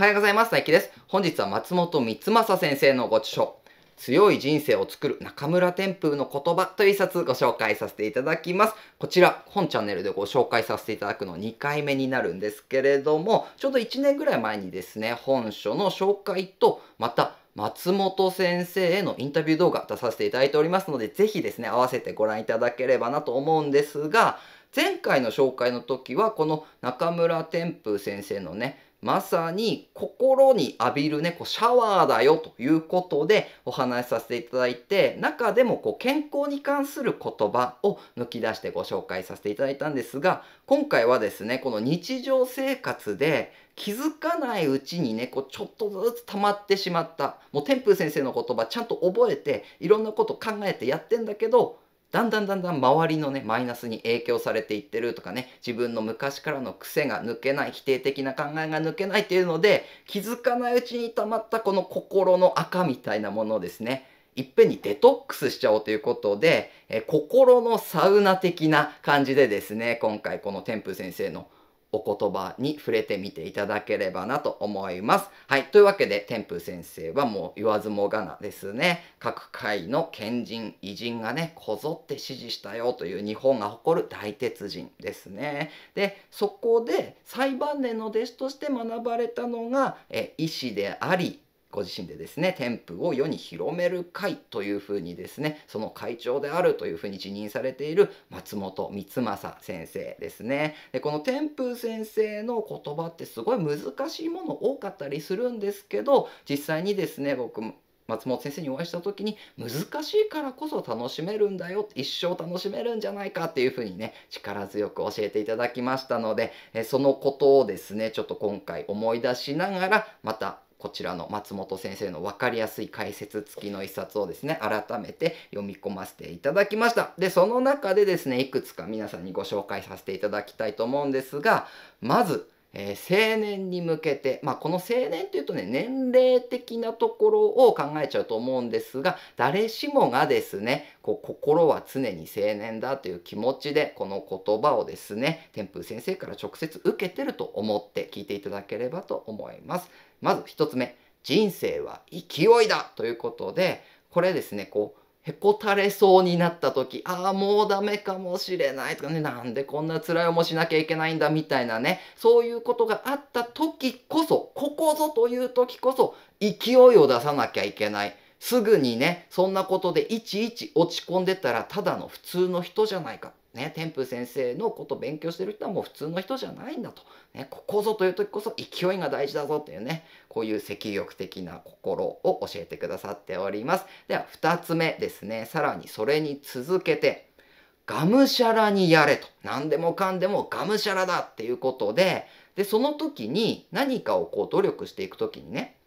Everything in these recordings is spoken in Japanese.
はようございます。大イです。本日は松本光政先生のご著書、強い人生を作る中村天風の言葉という一冊ご紹介させていただきます。こちら、本チャンネルでご紹介させていただくの2回目になるんですけれども、ちょうど1年ぐらい前にですね、本書の紹介と、また、松本先生へのインタビュー動画出させていただいておりますので、ぜひですね、合わせてご覧いただければなと思うんですが、前回の紹介の時は、この中村天風先生のね、まさに心に浴びるね、こうシャワーだよということでお話しさせていただいて、中でもこう健康に関する言葉を抜き出してご紹介させていただいたんですが、今回はですね、この日常生活で気づかないうちにね、こうちょっとずつ溜まってしまった、もう天風先生の言葉ちゃんと覚えて、いろんなこと考えてやってんだけど、だんだんだんだん周りのねマイナスに影響されていってるとかね自分の昔からの癖が抜けない否定的な考えが抜けないっていうので気づかないうちに溜まったこの心の赤みたいなものですねいっぺんにデトックスしちゃおうということで、え心のサウナ的な感じでですね今回この天風先生の「お言葉に触れてみていただければなと思います。はい。というわけで、天風先生はもう言わずもがなですね。各界の賢人、偉人がね、こぞって支持したよという日本が誇る大鉄人ですね。で、そこで最晩年の弟子として学ばれたのが、え医師であり、ご自身でですね、添付を世に広める会というふうにですね、その会長であるというふうに辞任されている松本光政先生ですね。でこの添付先生の言葉ってすごい難しいもの多かったりするんですけど、実際にですね、僕松本先生にお会いした時に難しいからこそ楽しめるんだよ一生楽しめるんじゃないかっていうふうにね力強く教えていただきましたのでそのことをですねちょっと今回思い出しながらまたこちらの松本先生の分かりやすい解説付きの一冊をですね、改めて読み込ませていただきました。で、その中でですね、いくつか皆さんにご紹介させていただきたいと思うんですが、まず、えー、青年に向けて、まあ、この青年っていうとね年齢的なところを考えちゃうと思うんですが誰しもがですねこう心は常に青年だという気持ちでこの言葉をですね天風先生から直接受けてると思って聞いていただければと思います。まず1つ目、人生は勢いだということで、これですね、こう、へこたれそうになった時、ああ、もうダメかもしれないとかね、なんでこんな辛い思いしなきゃいけないんだみたいなね、そういうことがあった時こそ、ここぞという時こそ、勢いを出さなきゃいけない。すぐにね、そんなことでいちいち落ち込んでたら、ただの普通の人じゃないか。ね、天風先生のこと勉強してる人はもう普通の人じゃないんだと、ね、ここぞという時こそ勢いが大事だぞっていうねこういう積極的な心を教えてくださっておりますでは2つ目ですねさらにそれに続けてがむしゃらにやれと何でもかんでもがむしゃらだっていうことででその時に何かをこう努力していく時にね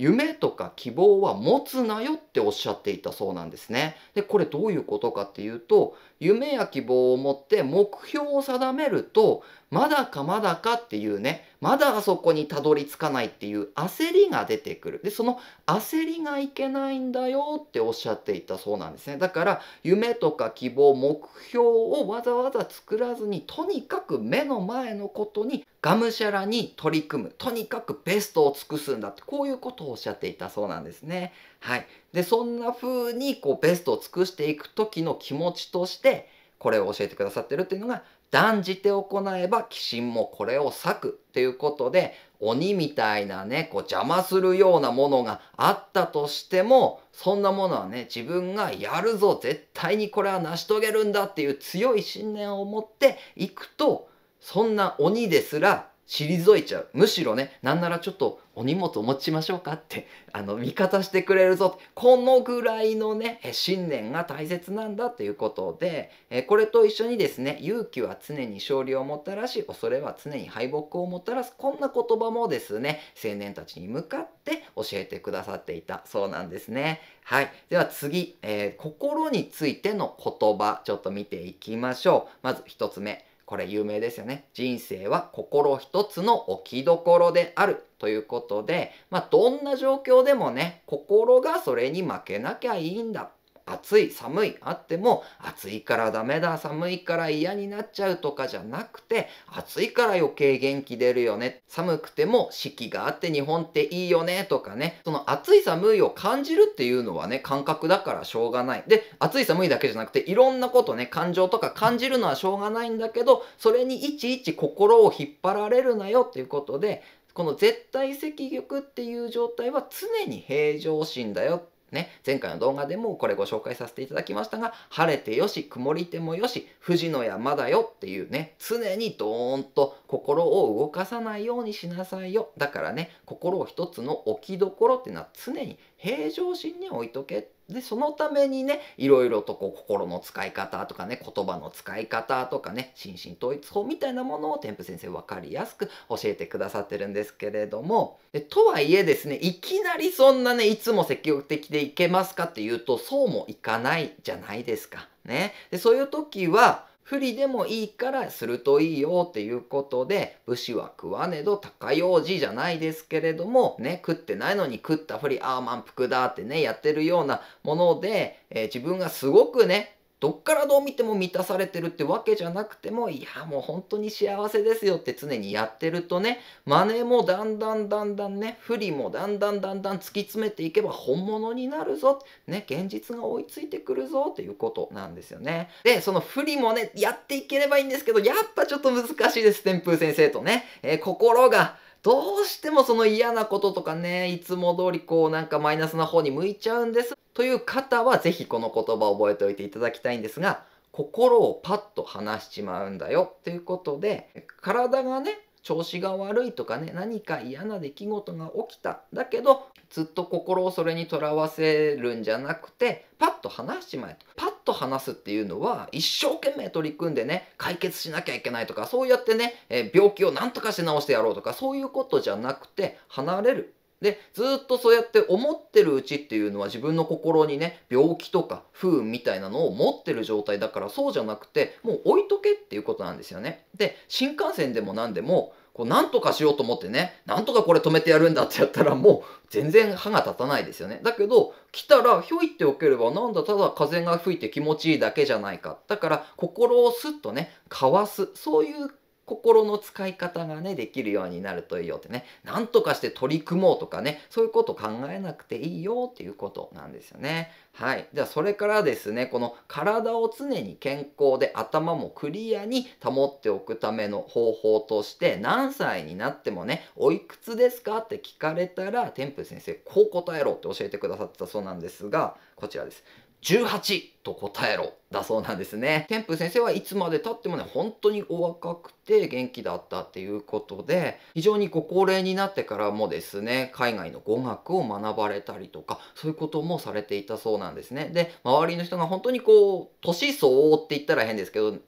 夢とか希望は持つなよっておっしゃっていたそうなんですね。で、これどういうことかっていうと、夢や希望を持って目標を定めると、まだかまだかっていうね、まだあそこにたどり着かないっていう焦りが出てくる。で、その焦りがいけないんだよっておっしゃっていたそうなんですね。だから、夢とか希望、目標をわざわざ作らずに、とにかく目の前のことにがむしゃらに取り組むとにかくベストを尽くすんだってこういうことをおっしゃっていたそうなんですね。はい、でそんな風にこうベストを尽くしていく時の気持ちとしてこれを教えてくださってるっていうのが断じて行えば鬼神もこれを割くっていうことで鬼みたいなねこう邪魔するようなものがあったとしてもそんなものはね自分がやるぞ絶対にこれは成し遂げるんだっていう強い信念を持っていくとそんな鬼ですら退いちゃうむしろねなんならちょっとお荷物お持ちましょうかってあの味方してくれるぞこのぐらいのね信念が大切なんだということでこれと一緒にですね勇気は常に勝利をもたらし恐れは常に敗北をもたらすこんな言葉もですね青年たちに向かって教えてくださっていたそうなんですね。はい、では次、えー、心についての言葉ちょっと見ていきましょう。まず1つ目これ有名ですよね。人生は心一つの置きどころであるということで、まあ、どんな状況でもね、心がそれに負けなきゃいいんだ。暑い寒いあっても暑いからダメだ寒いから嫌になっちゃうとかじゃなくて暑いから余計元気出るよね寒くても四季があって日本っていいよねとかねその暑い寒いを感じるっていうのはね感覚だからしょうがないで暑い寒いだけじゃなくていろんなことね感情とか感じるのはしょうがないんだけどそれにいちいち心を引っ張られるなよっていうことでこの絶対積極っていう状態は常に平常心だよね、前回の動画でもこれご紹介させていただきましたが、晴れてよし、曇りてもよし、富士の山だよっていうね、常にドーンと心を動かさないようにしなさいよ。だからね、心を一つの置きどころっていうのは常に平常心に置いとけってで、そのためにね、いろいろとこう心の使い方とかね、言葉の使い方とかね、心身統一法みたいなものを添付先生分かりやすく教えてくださってるんですけれども、でとはいえですね、いきなりそんなね、いつも積極的でいけますかっていうと、そうもいかないじゃないですか。ね。で、そういう時は、不利でもいいからするといいよっていうことで、武士は食わねど高用事じゃないですけれども、ね、食ってないのに食ったふり、ああ満腹だってね、やってるようなもので、えー、自分がすごくね、どっからどう見ても満たされてるってわけじゃなくてもいやもう本当に幸せですよって常にやってるとねマネもだんだんだんだんね不利もだんだんだんだん突き詰めていけば本物になるぞね現実が追いついてくるぞっていうことなんですよね。でその不利もねやっていければいいんですけどやっぱちょっと難しいです天風先生とね、えー、心がどうしてもその嫌なこととかね、いつも通りこうなんかマイナスな方に向いちゃうんですという方はぜひこの言葉を覚えておいていただきたいんですが、心をパッと離しちまうんだよということで、体がね、調子が悪いとかね何か嫌な出来事が起きただけどずっと心をそれにとらわせるんじゃなくてパッと話しちまえとパッと話すっていうのは一生懸命取り組んでね解決しなきゃいけないとかそうやってね、え病気をなんとかして治してやろうとかそういうことじゃなくて離れるで、ずっとそうやって思ってるうちっていうのは自分の心にね、病気とか不運みたいなのを持ってる状態だからそうじゃなくて、もう置いとけっていうことなんですよね。で、新幹線でも何でも、こうなんとかしようと思ってね、なんとかこれ止めてやるんだってやったらもう全然歯が立たないですよね。だけど、来たらひょいっておければなんだただ風が吹いて気持ちいいだけじゃないか。だから心をスッとね、かわす。そういう心の使い方がね、できるようになるといいよってね、なんとかして取り組もうとかね、そういうこと考えなくていいよっていうことなんですよね。はい。じゃあ、それからですね、この体を常に健康で頭もクリアに保っておくための方法として、何歳になってもね、おいくつですかって聞かれたら、天風先生、こう答えろって教えてくださったそうなんですが、こちらです。18と答えろだそうなんですね。ケンプ先生はいつまでたってもね、本当にお若くて元気だったっていうことで、非常にご高齢になってからもですね、海外の語学を学ばれたりとか、そういうこともされていたそうなんですね。で、周りの人が本当にこう、年相応って言ったら変ですけど、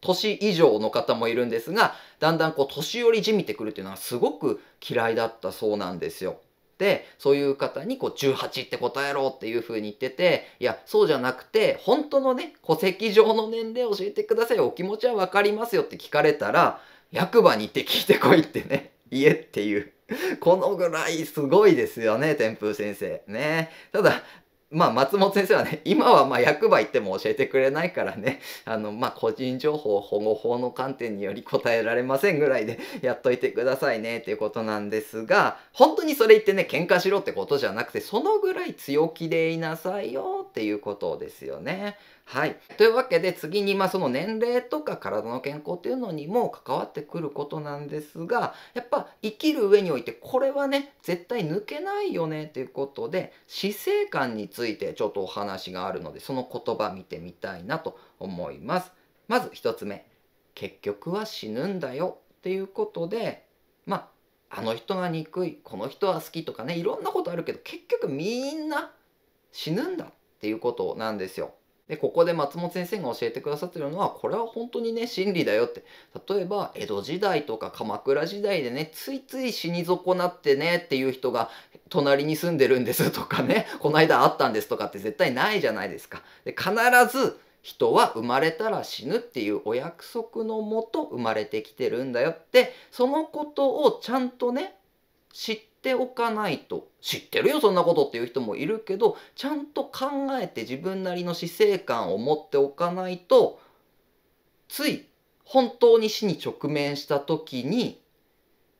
年以上の方もいるんですが、だんだんこう、年寄りじみてくるっていうのはすごく嫌いだったそうなんですよ。、そういう方にこう18って答えろっていう風に言ってて、いや、そうじゃなくて、本当のね、戸籍上の年齢教えてください。お気持ちはわかりますよって聞かれたら、役場に行って聞いてこいってね、言えっていう。このぐらいすごいですよね、天風先生。ね。ただ、まあ、松本先生はね、今はま役場行っても教えてくれないからね、あの、まあ、個人情報保護法の観点により答えられませんぐらいで やっといてくださいねっていうことなんですが、本当にそれ言ってね、喧嘩しろってことじゃなくて、そのぐらい強気でいなさいよっていうことですよね。はい。というわけで次に、まあその年齢とか体の健康っていうのにも関わってくることなんですが、やっぱ生きる上においてこれはね、絶対抜けないよねということで、死生観についてちょっとお話があるので、その言葉見てみたいなと思います。まず1つ目、結局は死ぬんだよっていうことで、まああの人が憎いこの人は好きとかねいろんなことあるけど結局みんな死ぬんだっていうことなんですよ。でここで松本先生が教えてくださってるのはこれは本当にね真理だよって例えば江戸時代とか鎌倉時代でねついつい死に損なってねっていう人が隣に住んでるんです とかねこの間あったんですとかって絶対ないじゃないですか。で必ず人は生まれたら死ぬっていうお約束のもと生まれてきてるんだよってそのことをちゃんとね知っっておかないと知ってるよそんなことっていう人もいるけどちゃんと考えて自分なりの死生観を持っておかないとつい本当に死に直面した時に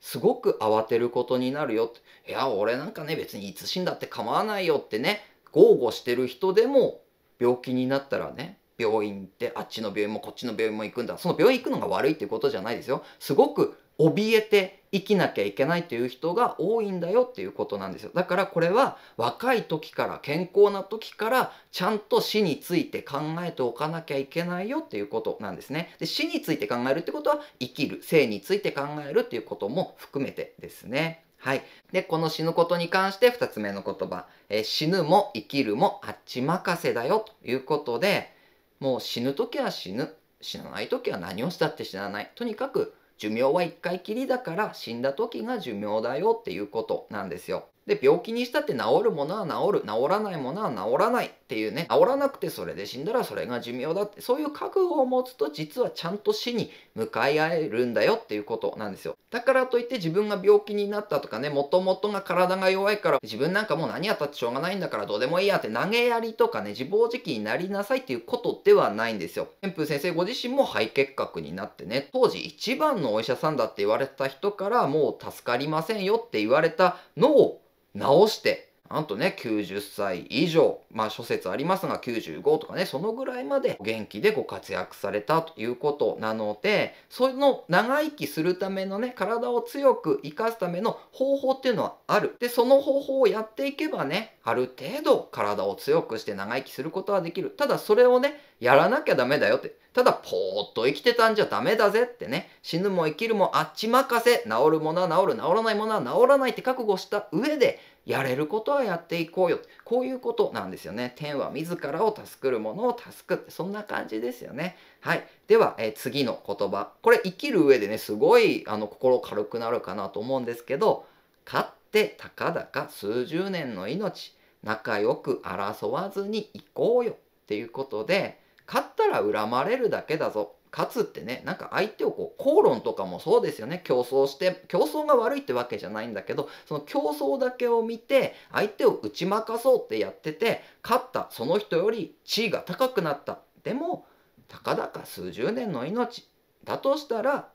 すごく慌てることになるよいや俺なんかね別にいつ死んだって構わないよってね豪語してる人でも病気になったらね病院ってあっちの病院もこっちの病院も行くんだその病院行くのが悪いっていうことじゃないですよすごく怯えて生きなきゃいけないという人が多いんだよっていうことなんですよだからこれは若い時から健康な時からちゃんと死について考えておかなきゃいけないよっていうことなんですねで死について考えるってことは生きる生について考えるっていうことも含めてですねはい。で、この死ぬことに関して2つ目の言葉、え死ぬも生きるもあっち任せだよということで、もう死ぬ時は死ぬ、死なない時は何をしたって死なない。とにかく寿命は1回きりだから死んだ時が寿命だよっていうことなんですよ。で、病気にしたって治るものは治る、治らないものは治らないっていうね、治らなくてそれで死んだらそれが寿命だって、そういう覚悟を持つと実はちゃんと死に向かい合えるんだよっていうことなんですよ。だからといって自分が病気になったとかね、もともとが体が弱いから自分なんかもう何やったってしょうがないんだからどうでもいいやって投げやりとかね、自暴自棄になりなさいっていうことではないんですよ。天風先生ご自身も肺結核になってね、当時一番のお医者さんだって言われた人からもう助かりませんよって言われたのを直して、なんとね、90歳以上、まあ諸説ありますが、95とかね、そのぐらいまで元気でご活躍されたということなので、その長生きするためのね、体を強く生かすための方法っていうのはある。で、その方法をやっていけばね、ある程度体を強くして長生きすることはできる。ただそれをね、やらなきゃダメだよって。ただ、ぽーっと生きてたんじゃダメだぜってね、死ぬも生きるもあっち任せ、治るものは治る、治らないものは治らないって覚悟した上で、やれることはやっていこうよ。こういうことなんですよね。天は自らを助くるものを助くって、そんな感じですよね。はい。では、え次の言葉。これ、生きる上でね、すごい、あの、心軽くなるかなと思うんですけど、勝ってたかだか数十年の命、仲良く争わずに行こうよっていうことで、勝ったら恨まれるだけだぞ勝つってねなんか相手をこう口論とかもそうですよね競争して競争が悪いってわけじゃないんだけどその競争だけを見て相手を打ち負かそうってやってて勝ったその人より地位が高くなったでもたかだか数十年の命だとしたら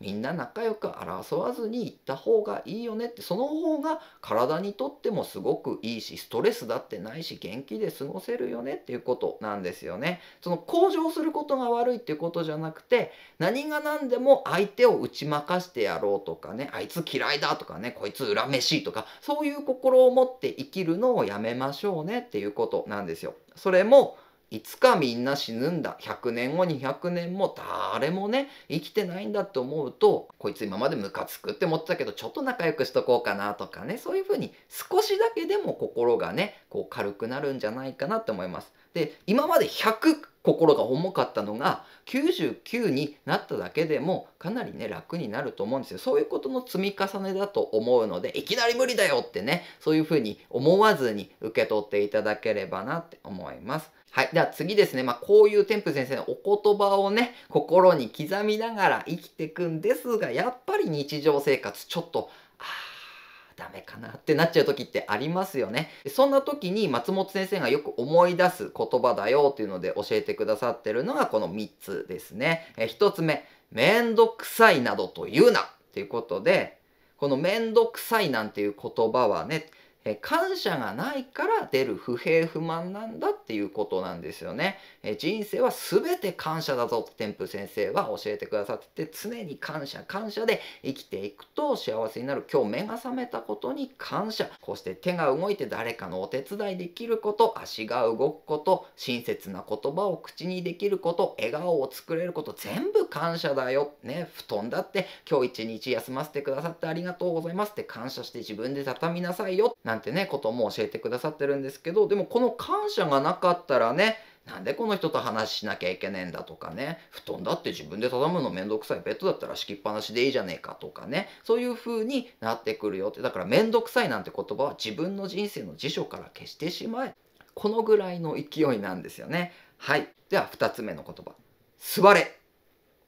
みんな仲良く争わずに行った方がいいよねってその方が体にとってもすごくいいしストレスだってないし元気で過ごせるよねっていうことなんですよね。その向上することが悪いっていうことじゃなくて何が何でも相手を打ち負かしてやろうとかねあいつ嫌いだとかねこいつ恨めしいとかそういう心を持って生きるのをやめましょうねっていうことなんですよ。それもいつかみんな死ぬんだ100年後200年も誰もね生きてないんだって思うとこいつ今までムカつくって思ってたけどちょっと仲良くしとこうかなとかねそういうふうに少しだけでも心がねこう軽くなるんじゃないかなって思います。で今まで100心が重かったのが99になっただけでもかなりね楽になると思うんですよそういうことの積み重ねだと思うのでいきなり無理だよってねそういうふうに思わずに受け取っていただければなって思います。はい。では次ですね。まあ、こういう天風先生のお言葉をね、心に刻みながら生きていくんですが、やっぱり日常生活、ちょっと、あダメかなってなっちゃう時ってありますよね。そんな時に松本先生がよく思い出す言葉だよっていうので教えてくださってるのがこの3つですね。え1つ目、めんどくさいなどと言うなっていうことで、このめんどくさいなんていう言葉はね、え感謝がないから出る不平不満なんだっていうことなんですよね。え人生は全て感謝だぞって天風先生は教えてくださってて常に感謝感謝で生きていくと幸せになる今日目が覚めたことに感謝こうして手が動いて誰かのお手伝いできること足が動くこと親切な言葉を口にできること笑顔を作れること全部感謝だよ。ね布団だって今日一日休ませてくださってありがとうございますって感謝して自分で畳みなさいよ。なんてねことも教えてくださってるんですけどでもこの感謝がなかったらねなんでこの人と話しなきゃいけねえんだとかね布団だって自分で畳むのめんどくさいベッドだったら敷きっぱなしでいいじゃねえかとかねそういう風になってくるよってだからめんどくさいなんて言葉は自分の人生の辞書から消してしまえこのぐらいの勢いなんですよねはいでは2つ目の言葉「座れ」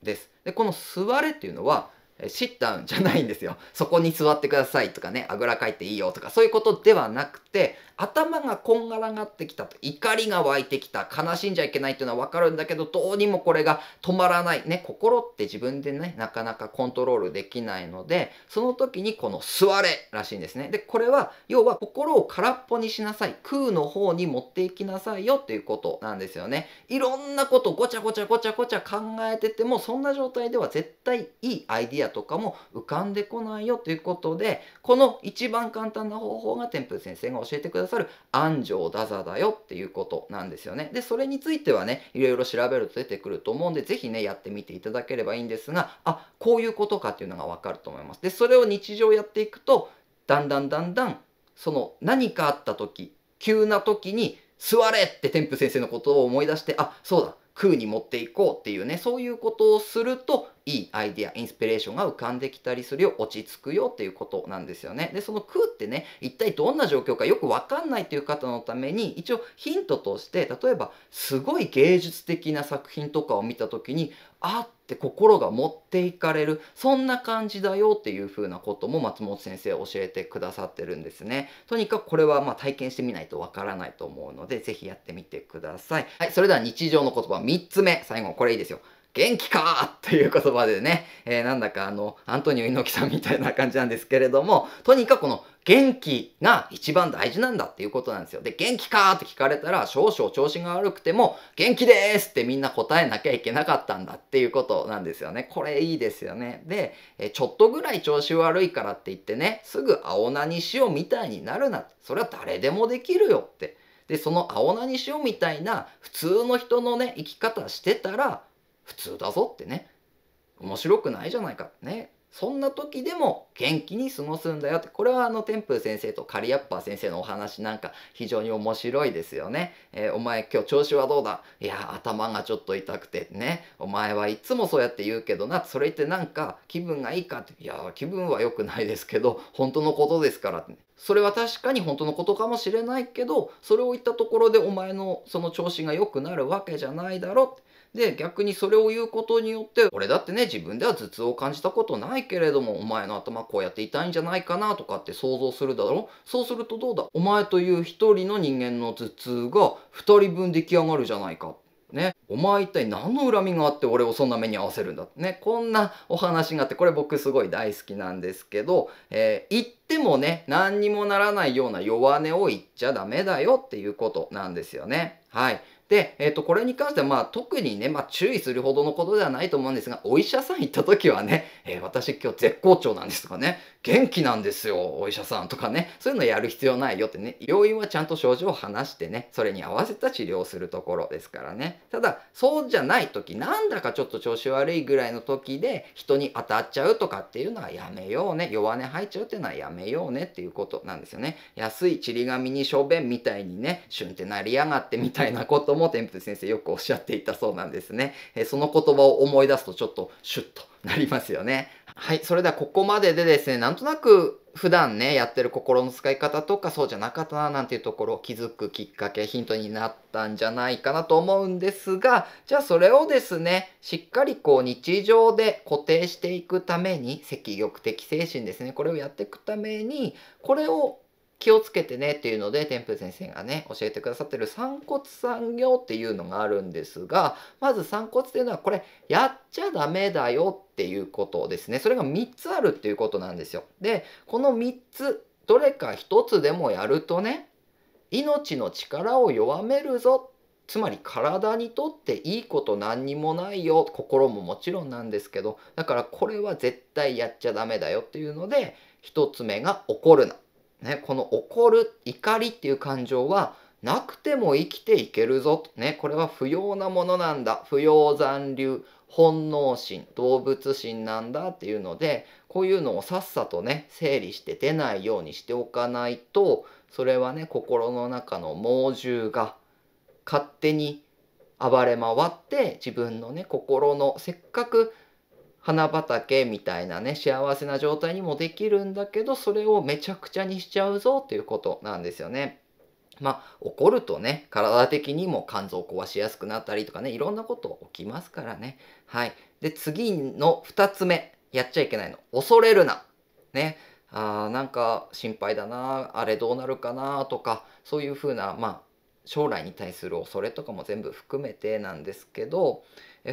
ですでこの「座れ」っていうのは「シッタンじゃないんですよ。そこに座ってくださいとかね、あぐらかいていいよとか、そういうことではなくて、頭がこんがらがってきたと、怒りが湧いてきた、悲しんじゃいけないっていうのはわかるんだけど、どうにもこれが止まらない。ね、心って自分でね、なかなかコントロールできないので、その時にこの座れらしいんですね。で、これは、要は心を空っぽにしなさい、空の方に持っていきなさいよっていうことなんですよね。いろんなことごちゃごちゃごちゃごちゃ考えてても、そんな状態では絶対いいアイディアとかも浮かんでこないよということでこの一番簡単な方法が天風先生が教えてくださる安城打座だよっていうことなんですよね。でそれについてはねいろいろ調べると出てくると思うんで是非ねやってみていただければいいんですがあこういうことかっていうのが分かると思います。でそれを日常やっていくとだんだんだんだんその何かあった時急な時に座れって天風先生のことを思い出してあそうだ空に持っていこうっていうねそういうことをするといいアイディアインスピレーションが浮かんできたりするよ落ち着くよっていうことなんですよねでその空ってね一体どんな状況かよく分かんないという方のために一応ヒントとして例えばすごい芸術的な作品とかを見た時にあっして心が持っていかれるそんな感じだよっていうふうなことも松本先生教えてくださってるんですねとにかくこれはま体験してみないとわからないと思うので是非やってみてくださいはいそれでは日常の言葉3つ目最後これいいですよ元気かという言葉でね、えー、なんだかあの、アントニオ猪木さんみたいな感じなんですけれども、とにかくこの元気が一番大事なんだっていうことなんですよ。で、元気かって聞かれたら、少々調子が悪くても、元気ですってみんな答えなきゃいけなかったんだっていうことなんですよね。これいいですよね。で、えちょっとぐらい調子悪いからって言ってね、すぐ青菜にしようみたいになるな。それは誰でもできるよって。で、その青菜にしようみたいな普通の人のね、生き方してたら、普通だぞってね面白くないじゃないかってねそんな時でも元気に過ごすんだよってこれはあの天風先生とカリアッパー先生のお話なんか非常に面白いですよね。えー、お前今日調子はどうだいや頭がちょっと痛くてねお前はいつもそうやって言うけどなそれってなんか気分がいいかっていや気分は良くないですけど本当のことですからって、ね、それは確かに本当のことかもしれないけどそれを言ったところでお前のその調子が良くなるわけじゃないだろってで、逆にそれを言うことによって、俺だってね、自分では頭痛を感じたことないけれども、お前の頭こうやって痛いんじゃないかなとかって想像するだろそうするとどうだお前という一人の人間の頭痛が二人分出来上がるじゃないか。ね、お前一体何の恨みがあって俺をそんな目に合わせるんだってねこんなお話があってこれ僕すごい大好きなんですけど、えー、言ってもね何にもならないような弱音を言っちゃダメだよっていうことなんですよね。はいで、えっ、ー、と、これに関しては、まあ、特にね、まあ、注意するほどのことではないと思うんですが、お医者さん行った時はね、えー、私今日絶好調なんですとかね、元気なんですよ、お医者さんとかね、そういうのやる必要ないよってね、病院はちゃんと症状を話してね、それに合わせた治療をするところですからね。ただ、そうじゃない時、なんだかちょっと調子悪いぐらいの時で、人に当たっちゃうとかっていうのはやめようね、弱音入っちゃうっていうのはやめようねっていうことなんですよね。安いちり紙に小便みたいにね、シュンってなりやがってみたいなこともも添付先生よくおっしゃっていたそうなんですね。えその言葉を思い出すとちょっとシュッとなりますよね。はい、それではここまででですね、なんとなく普段ね、やってる心の使い方とかそうじゃなかったななんていうところを気づくきっかけ、ヒントになったんじゃないかなと思うんですが、じゃあそれをですね、しっかりこう日常で固定していくために、積極的精神ですね、これをやっていくために、これを気をつけてねっていうので天風先生がね教えてくださってる散骨産業っていうのがあるんですがまず散骨っていうのはこれやっちゃダメだよっていうことですねそれが3つあるっていうことなんですよ。でこの3つどれか1つでもやるとね命の力を弱めるぞつまり体にとっていいこと何にもないよ心ももちろんなんですけどだからこれは絶対やっちゃダメだよっていうので1つ目が怒るなね、この怒る、怒りっていう感情は、なくても生きていけるぞ。ね、これは不要なものなんだ。不要残留、本能心、動物心なんだっていうので、こういうのをさっさとね、整理して出ないようにしておかないと、それはね、心の中の猛獣が勝手に暴れ回って自分のね、心のせっかく花畑みたいなね幸せな状態にもできるんだけどそれをめちゃくちゃにしちゃうぞということなんですよね。まあ、怒るとね体的にも肝臓を壊しやすくなったりとかねいろんなこと起きますからね。はい、で次の2つ目やっちゃいけないの恐れるな。ね、あーなんか心配だなあれどうなるかなとかそういうふうな、まあ、将来に対する恐れとかも全部含めてなんですけど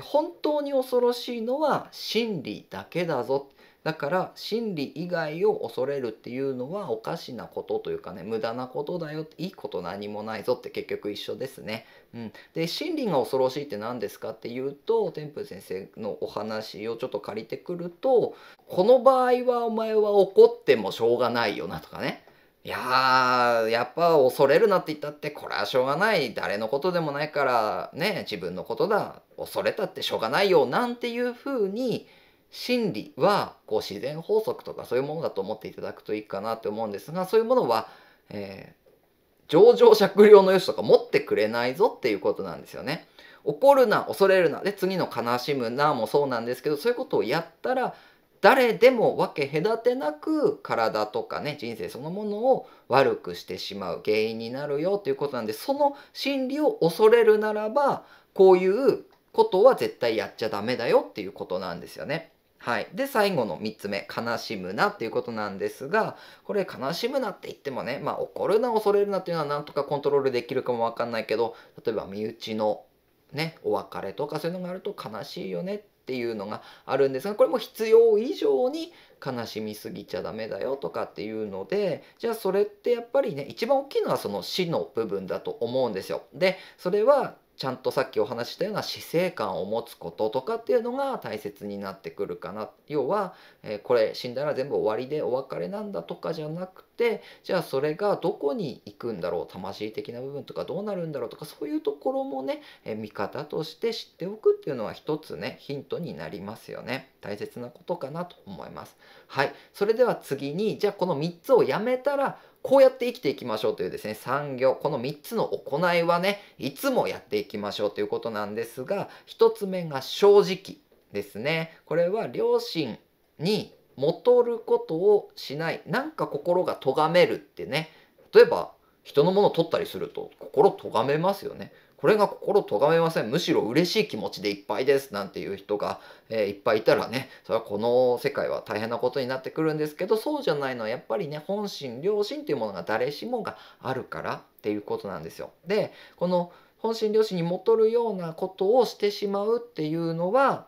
本当に恐ろしいのは真理だけだぞだから真理以外を恐れるっていうのはおかしなことというかね無駄なことだよいいこと何もないぞって結局一緒ですね。うん、で真理が恐ろしいって何ですかっていうと天風先生のお話をちょっと借りてくるとこの場合はお前は怒ってもしょうがないよなとかねいややっぱ恐れるなって言ったってこれはしょうがない誰のことでもないからね自分のことだ恐れたってしょうがないよなんていうふうに心理はこう自然法則とかそういうものだと思っていただくといいかなと思うんですがそういうものは、えー、上場酌量の良しとか持ってくれないぞっていうことなんですよね。怒るな恐れるなで次の悲しむなもそうなんですけどそういうことをやったら誰でも分け隔てなく体とかね人生そのものを悪くしてしまう原因になるよということなんでその心理を恐れるならばこういうことは絶対やっちゃダメだよっていうことなんですよね。はい、で最後の3つ目「悲しむな」っていうことなんですがこれ悲しむなって言ってもね、まあ、怒るな恐れるなっていうのはなんとかコントロールできるかも分かんないけど例えば身内のねお別れとかそういうのがあると悲しいよねってっていうのがあるんですがこれも必要以上に悲しみすぎちゃダメだよとかっていうのでじゃあそれってやっぱりね一番大きいのはその死の部分だと思うんですよ。でそれはちゃんとさっきお話したような死生観を持つこととかっていうのが大切になってくるかな要は、えー、これ死んだら全部終わりでお別れなんだとかじゃなくてじゃあそれがどこに行くんだろう魂的な部分とかどうなるんだろうとかそういうところもね、えー、見方として知っておくっていうのは一つねヒントになりますよね大切なことかなと思いますはいそれでは次にじゃあこの3つをやめたらこうやって生きていきましょうというですね、産業、この3つの行いはね、いつもやっていきましょうということなんですが、1つ目が正直ですね。これは両親に戻ることをしない。なんか心が咎めるってね。例えば、人のものを取ったりすると心咎めますよね。これが心とがめませんむしろ嬉しい気持ちでいっぱいですなんていう人が、えー、いっぱいいたらねそれはこの世界は大変なことになってくるんですけどそうじゃないのはやっぱりね本心良心っていうものが誰しもがあるからっていうことなんですよ。でこの本心良心にもるようなことをしてしまうっていうのは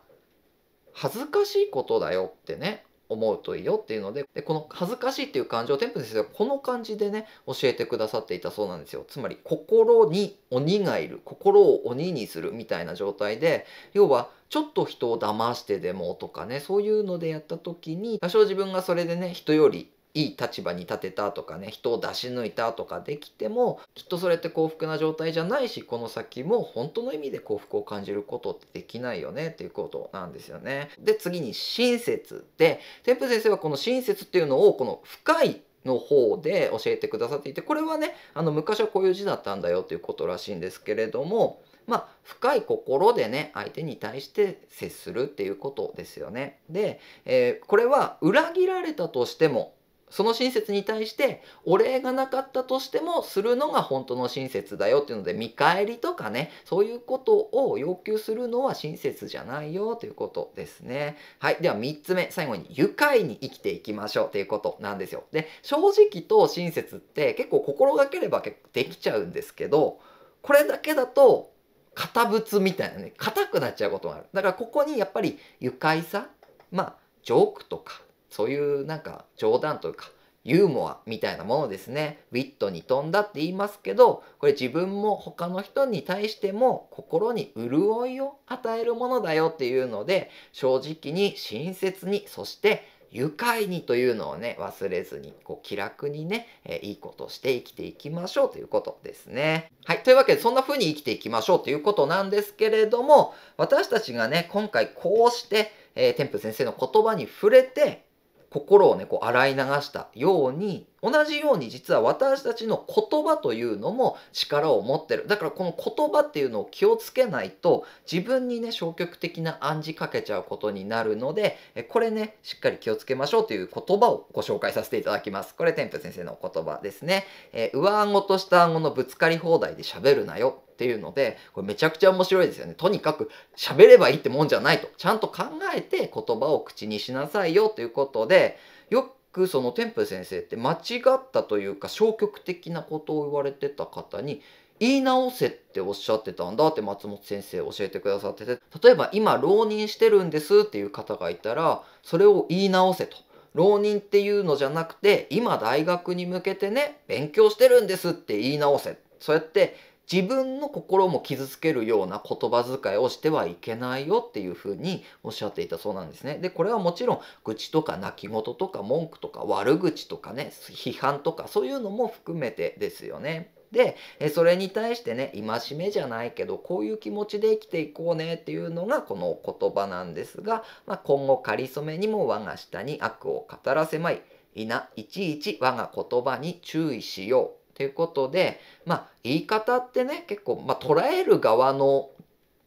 恥ずかしいことだよってね思うといいよっていうのででこの恥ずかしいっていう感情をテンプ先生はこの感じでね教えてくださっていたそうなんですよつまり心に鬼がいる心を鬼にするみたいな状態で要はちょっと人を騙してでもとかねそういうのでやった時に多少自分がそれでね人よりいい立場に立てたとかね人を出し抜いたとかできてもきっとそれって幸福な状態じゃないしこの先も本当の意味で幸福を感じることってできないよねっていうことなんですよね。で次に親切で天風先生はこの親切っていうのをこの深いの方で教えてくださっていてこれはねあの昔はこういう字だったんだよということらしいんですけれどもまあ、深い心でね相手に対して接するっていうことですよね。で、えー、これは裏切られたとしてもその親切に対してお礼がなかったとしてもするのが本当の親切だよっていうので見返りとかねそういうことを要求するのは親切じゃないよということですね。はいでは3つ目最後に愉快に生きていきましょうということなんですよ。で正直と親切って結構心がければできちゃうんですけどこれだけだと堅物みたいなね硬くなっちゃうこともある。だからここにやっぱり愉快さまあジョークとかそういうなんか冗談というかユーモアみたいなものですねウィットに富んだって言いますけどこれ自分も他の人に対しても心に潤いを与えるものだよっていうので正直に親切にそして愉快にというのをね忘れずにこう気楽にね、えいいことして生きていきましょうということですね。はいというわけでそんな風に生きていきましょうということなんですけれども私たちがね今回こうして、えー、天風先生の言葉に触れて心をね、こう洗い流したように、同じように実は私たちの言葉というのも力を持ってる。だからこの言葉っていうのを気をつけないと、自分にね、消極的な暗示かけちゃうことになるので、これね、しっかり気をつけましょうという言葉をご紹介させていただきます。これ、天風先生の言葉ですね。えー、上顎と下顎のぶつかり放題で喋るなよ。っていうので、これめちゃくちゃ面白いですよね。とにかく喋ればいいってもんじゃないと。ちゃんと考えて言葉を口にしなさいよということで、よくそのテンプ先生って間違ったというか消極的なことを言われてた方に、言い直せっておっしゃってたんだって松本先生教えてくださってて例えば今浪人してるんですっていう方がいたらそれを言い直せと浪人っていうのじゃなくて今大学に向けてね勉強してるんですって言い直せそうやって自分の心も傷つけるような言葉遣いをしてはいけないよっていうふうにおっしゃっていたそうなんですね。で、これはもちろん愚痴とか泣き言とか文句とか悪口とかね、批判とかそういうのも含めてですよね。でそれに対してね戒めじゃないけどこういう気持ちで生きていこうねっていうのがこの言葉なんですが、まあ、今後かりそめにも我が下に悪を語らせまいいないちいち我が言葉に注意しようていうことで、まあ、言い方ってね結構、まあ、捉える側の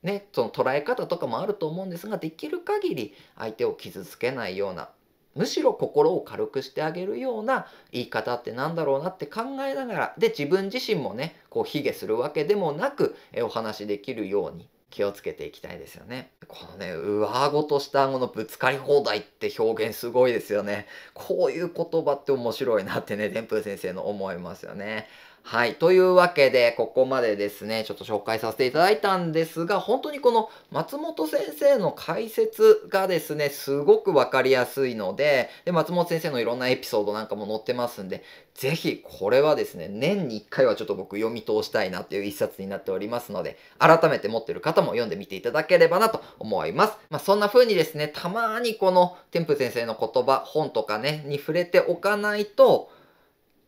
ね、その捉え方とかもあると思うんですができる限り相手を傷つけないようなむしろ心を軽くしてあげるような言い方って何だろうなって考えながらで自分自身もねこう卑下するわけでもなくえお話しできるように気をつけていきたいですよね。このね、上顎と下顎のぶつかり放題って表現すごいですよね。こういう言葉って面白いなってね、天風先生の思いますよね。はい。というわけで、ここまでですね、ちょっと紹介させていただいたんですが、本当にこの松本先生の解説がですね、すごくわかりやすいので、で、松本先生のいろんなエピソードなんかも載ってますんで、ぜひこれはですね、年に1回はちょっと僕読み通したいなっていう一冊になっておりますので、改めて持ってる方も読んでみていただければなと思います。まあ、そんな風にですね、たまにこの天風先生の言葉、本とかね、に触れておかないと、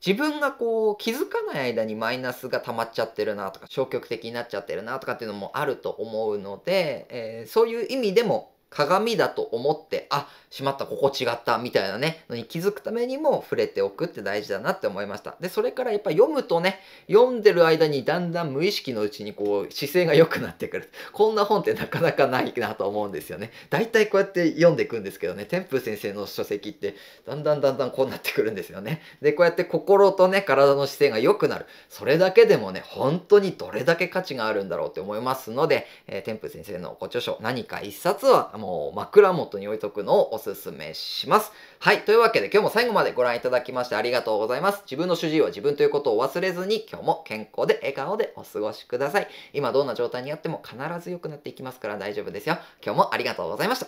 自分がこう気づかない間にマイナスが溜まっちゃってるなとか消極的になっちゃってるなとかっていうのもあると思うので、えー、そういう意味でも鏡だと思ってあしまった、ここ違った、みたいなね、のに気づくためにも触れておくって大事だなって思いました。で、それからやっぱ読むとね、読んでる間にだんだん無意識のうちにこう、姿勢が良くなってくる。こんな本ってなかなかないなと思うんですよね。大体こうやって読んでいくんですけどね、天風先生の書籍って、だんだんだんだんこうなってくるんですよね。で、こうやって心とね、体の姿勢が良くなる。それだけでもね、本当にどれだけ価値があるんだろうって思いますので、えー、天風先生のご著書、何か一冊はもう枕元に置いとくのをおおすすめします。はい。というわけで今日も最後までご覧いただきましてありがとうございます。自分の主治医は自分ということを忘れずに今日も健康で笑顔でお過ごしください。今どんな状態にあっても必ず良くなっていきますから大丈夫ですよ。今日もありがとうございました。